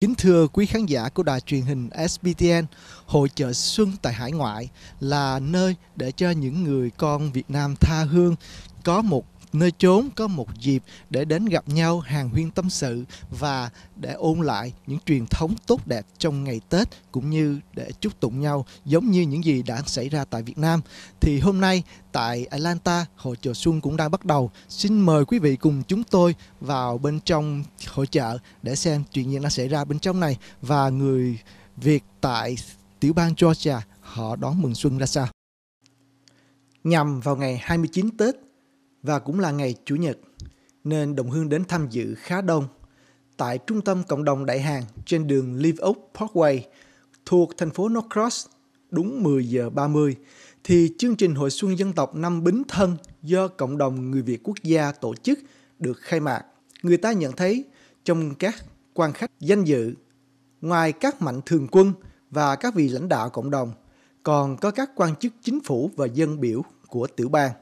Kính thưa quý khán giả của đài truyền hình SBTN, hội chợ xuân tại hải ngoại là nơi để cho những người con Việt Nam tha hương có một nơi chốn có một dịp để đến gặp nhau hàng huyên tâm sự và để ôn lại những truyền thống tốt đẹp trong ngày Tết cũng như để chúc tụng nhau giống như những gì đã xảy ra tại Việt Nam. Thì hôm nay tại Atlanta, hội chợ xuân cũng đang bắt đầu. Xin mời quý vị cùng chúng tôi vào bên trong hội chợ để xem chuyện gì đã xảy ra bên trong này và người Việt tại tiểu bang Georgia họ đón mừng xuân ra sao. Nhằm vào ngày 29 Tết, và cũng là ngày Chủ nhật, nên đồng hương đến tham dự khá đông. Tại trung tâm cộng đồng đại hàng trên đường Live Oak Parkway thuộc thành phố Norcross đúng 10 giờ 30 thì chương trình Hội Xuân Dân tộc năm Bính Thân do Cộng đồng Người Việt Quốc gia tổ chức được khai mạc. Người ta nhận thấy trong các quan khách danh dự, ngoài các mạnh thường quân và các vị lãnh đạo cộng đồng, còn có các quan chức chính phủ và dân biểu của tiểu bang.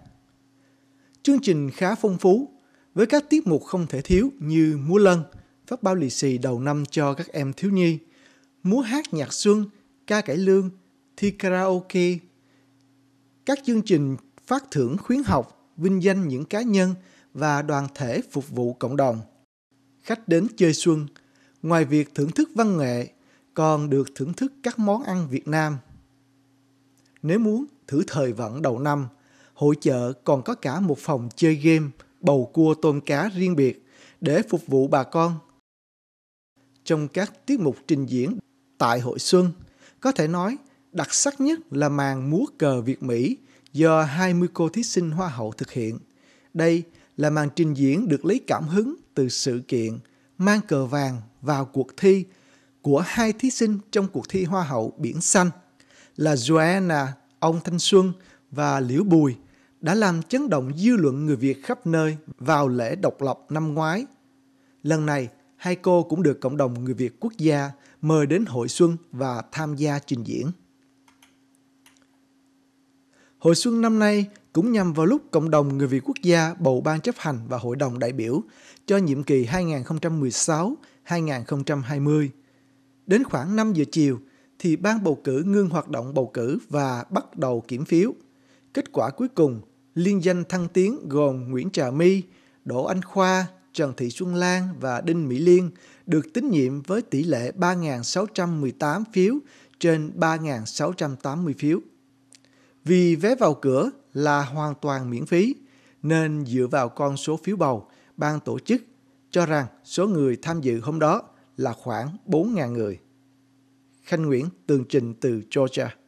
Chương trình khá phong phú, với các tiết mục không thể thiếu như múa lân, phát bao lì xì đầu năm cho các em thiếu nhi, múa hát nhạc xuân, ca cải lương, thi karaoke. Các chương trình phát thưởng khuyến học, vinh danh những cá nhân và đoàn thể phục vụ cộng đồng. Khách đến chơi xuân, ngoài việc thưởng thức văn nghệ, còn được thưởng thức các món ăn Việt Nam. Nếu muốn thử thời vận đầu năm, hội chợ còn có cả một phòng chơi game, bầu cua tôm cá riêng biệt để phục vụ bà con. Trong các tiết mục trình diễn tại hội xuân, có thể nói đặc sắc nhất là màn múa cờ Việt Mỹ do 20 cô thí sinh Hoa hậu thực hiện. Đây là màn trình diễn được lấy cảm hứng từ sự kiện mang cờ vàng vào cuộc thi của hai thí sinh trong cuộc thi Hoa hậu Biển Xanh là Joanna Ông Thanh Xuân và Liễu Bùi đã làm chấn động dư luận người Việt khắp nơi vào lễ độc lập năm ngoái. Lần này, hai cô cũng được cộng đồng người Việt quốc gia mời đến hội xuân và tham gia trình diễn. Hội xuân năm nay cũng nhằm vào lúc cộng đồng người Việt quốc gia bầu ban chấp hành và hội đồng đại biểu cho nhiệm kỳ 2016-2020. Đến khoảng 5 giờ chiều thì ban bầu cử ngưng hoạt động bầu cử và bắt đầu kiểm phiếu. Kết quả cuối cùng liên danh thăng tiến gồm Nguyễn Trà My, Đỗ Anh Khoa, Trần Thị Xuân Lan và Đinh Mỹ Liên được tín nhiệm với tỷ lệ 3.618 phiếu trên 3.680 phiếu. Vì vé vào cửa là hoàn toàn miễn phí, nên dựa vào con số phiếu bầu, ban tổ chức cho rằng số người tham dự hôm đó là khoảng 4.000 người. Khanh Nguyễn tường trình từ Georgia.